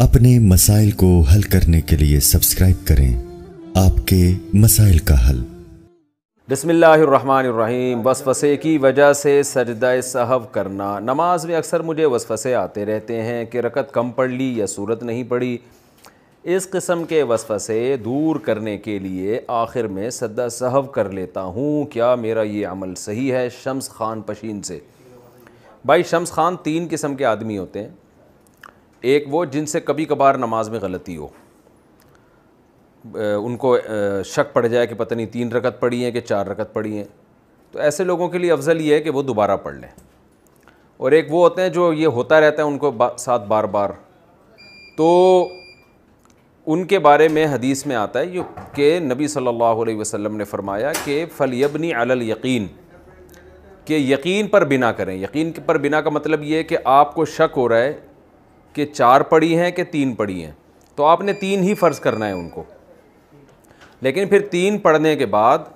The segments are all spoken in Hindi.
अपने मसाइल को हल करने के लिए सब्सक्राइब करें आपके मसाइल का हल बसमिल्लाम वसवसे की वजह से सजदा सहव करना नमाज में अक्सर मुझे वसवसे आते रहते हैं कि रकत कम पढ़ ली या सूरत नहीं पढ़ी इस किस्म के वसवसे दूर करने के लिए आखिर में सदा सहव कर लेता हूँ क्या मेरा ये अमल सही है शम्स खान पशीन से भाई शम्स खान तीन किस्म के आदमी होते हैं एक वो जिनसे कभी कभार नमाज में गलती हो उनको शक पड़ जाए कि पता नहीं तीन रकत पढ़ी है कि चार रकत पड़ी है तो ऐसे लोगों के लिए अफजल ये है कि वो दोबारा पढ़ लें और एक वो होते हैं जो ये होता रहता है उनको बा, साथ बार बार तो उनके बारे में हदीस में आता है कि नबी सल्लल्लाहु अलैहि वसल्लम ने फरमाया कि फलियबनी अल यकीन के यकीन पर बिना करें यकीन पर बिना का मतलब ये है कि आपको शक हो रहा है कि चार पड़ी हैं कि तीन पड़ी हैं तो आपने तीन ही फ़र्ज़ करना है उनको लेकिन फिर तीन पढ़ने के बाद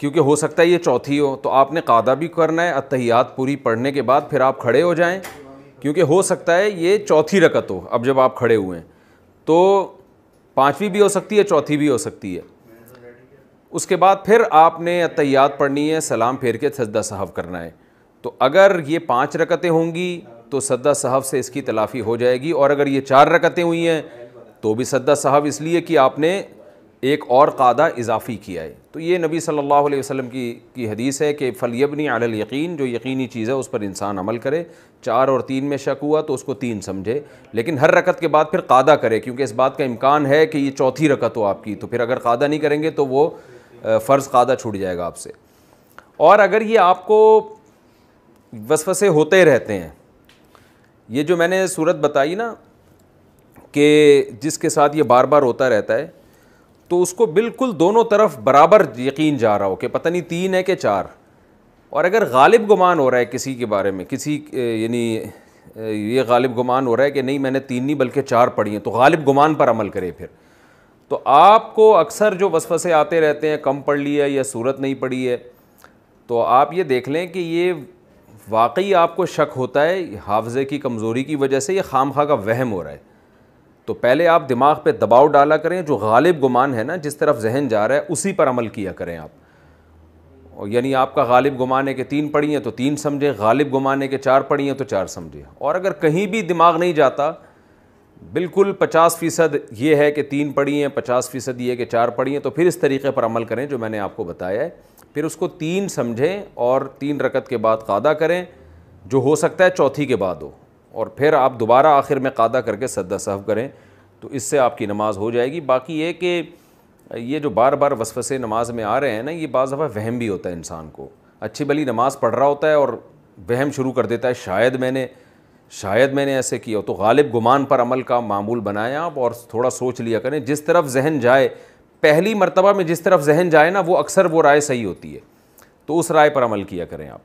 क्योंकि हो सकता है ये चौथी हो तो आपने कादा भी करना है अतहियात पूरी पढ़ने के बाद फिर आप खड़े हो जाएं क्योंकि हो सकता है ये चौथी रकत हो अब जब आप खड़े हुए हैं तो पाँचवीं भी हो सकती है चौथी भी हो सकती है उसके बाद फिर आपने अतहियात पढ़नी है सलाम फेर के सजदा साहब करना है तो अगर ये पाँच रकतें होंगी तो सद्दा साहब से इसकी तलाफ़ी हो जाएगी और अगर ये चार रकतें हुई हैं तो भी सद्दा साहब इसलिए कि आपने एक और कादा इजाफ़ी किया है तो ये नबी सल्लल्लाहु अलैहि वसल्लम की की हदीस है कि फलियबनी अल यकीन जो यकीनी चीज़ है उस पर इंसान अमल करे चार और तीन में शक हुआ तो उसको तीन समझे लेकिन हर रकत के बाद फिर कादा करे क्योंकि इस बात का इम्कान है कि ये चौथी रकत हो आपकी तो फिर अगर कादा नहीं करेंगे तो वो फ़र्ज़ कादा छूट जाएगा आपसे और अगर ये आपको वसवसे होते रहते हैं ये जो मैंने सूरत बताई ना कि जिसके साथ ये बार बार होता रहता है तो उसको बिल्कुल दोनों तरफ बराबर यकीन जा रहा हो कि पता नहीं तीन है कि चार और अगर गालिब गुमान हो रहा है किसी के बारे में किसी यानी ये गालिब गुमान हो रहा है कि नहीं मैंने तीन नहीं बल्कि चार पढ़ी हैं तो गालिब गुमान पर अमल करे फिर तो आपको अक्सर जो वसवसे आते रहते हैं कम पढ़ लिया या सूरत नहीं पढ़ी है तो आप ये देख लें कि ये वाकई आपको शक होता है हाफजे की कमज़ोरी की वजह से या खाम खा का वहम हो रहा है तो पहले आप दिमाग पे दबाव डाला करें जो गालिब गुमान है ना जिस तरफ जहन जा रहा है उसी पर अमल किया करें आप और यानी आपका गालिब गुमान है कि तीन पढ़ी हैं तो तीन समझें गालिब गुमान है कि चार पढ़ी हैं तो चार समझें और अगर कहीं भी दिमाग नहीं जाता बिल्कुल पचास फ़ीसद ये है कि तीन पढ़ी हैं पचास फ़ीसद ये है कि चार पढ़ी हैं तो फिर इस तरीके पर अमल करें जो मैंने आपको बताया है फिर उसको तीन समझें और तीन रकत के बाद कादा करें जो हो सकता है चौथी के बाद हो और फिर आप दोबारा आखिर में कादा करके सदा सहब करें तो इससे आपकी नमाज़ हो जाएगी बाकी ये कि ये जो बार बार से नमाज में आ रहे हैं ना ये बाज़ दफ़ा वहम भी होता है इंसान को अच्छी भली नमाज़ पढ़ रहा होता है और वहम शुरू कर देता है शायद मैंने शायद मैंने ऐसे किया तो गालिब गुमान पर अमल का मामूल बनाएं आप और थोड़ा सोच लिया करें जिस तरफ जहन जाए पहली मरतबा में जिस तरफ जहन जाए ना वो अक्सर वो राय सही होती है तो उस राय पर अमल किया करें आप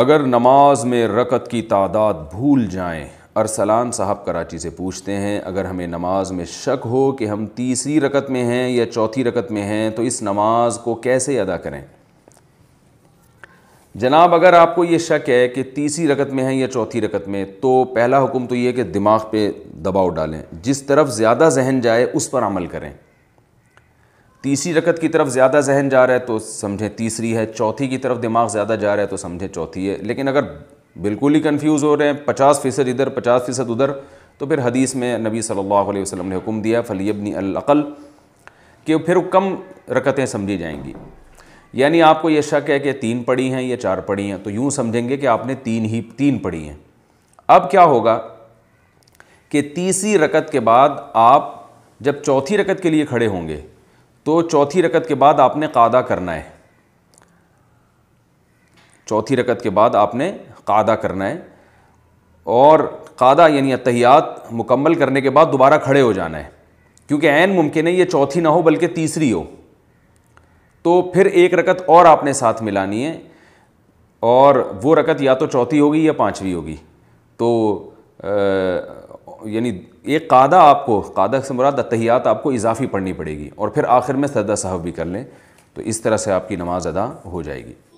अगर नमाज में रकत की तादाद भूल जाएं अरसलान साहब कराची से पूछते हैं अगर हमें नमाज में शक हो कि हम तीसरी रकत में हैं या चौथी रकत में हैं तो इस नमाज को कैसे अदा करें जनाब अगर आपको ये शक है कि तीसरी रकत में है या चौथी रकत में तो पहला हुक्म तो ये कि दिमाग पे दबाव डालें जिस तरफ ज़्यादा जहन जाए उस पर अमल करें तीसरी रकत की तरफ ज़्यादा जहन जा रहा है तो समझें तीसरी है चौथी की तरफ दिमाग ज़्यादा जा रहा है तो समझें चौथी है लेकिन अगर बिल्कुल ही कन्फ्यूज़ हो रहे हैं पचास फ़ीसद इधर पचास फ़ीसद उधर तो फिर हदीस में नबी सल्लल्लाहु अलैहि वसल्लम ने हुक्म दिया फलीबनी अलअल कि फिर कम रकतें समझी जाएंगी यानी आपको यह शक है कि तीन पढ़ी हैं या चार पढ़ी हैं तो यूँ समझेंगे कि आपने तीन ही तीन पढ़ी हैं अब क्या होगा कि तीसरी रकत के बाद आप जब चौथी रकत के लिए खड़े होंगे तो चौथी रकत के बाद आपने कादा करना है चौथी रकत के बाद आपने कादा करना है और कादा यानी अतहियात मुकम्मल करने के बाद दोबारा खड़े हो जाना है क्योंकि ऐन मुमकिन है ये चौथी ना हो बल्कि तीसरी हो तो फिर एक रकत और आपने साथ मिलानी है और वो रकत या तो चौथी होगी या पाँचवीं होगी तो आ, यानी एक कादा आपको कादा से मुराद तहियात आपको इजाफ़ी पढ़नी पड़ेगी और फिर आखिर में सदा साहब भी कर लें तो इस तरह से आपकी नमाज़ अदा हो जाएगी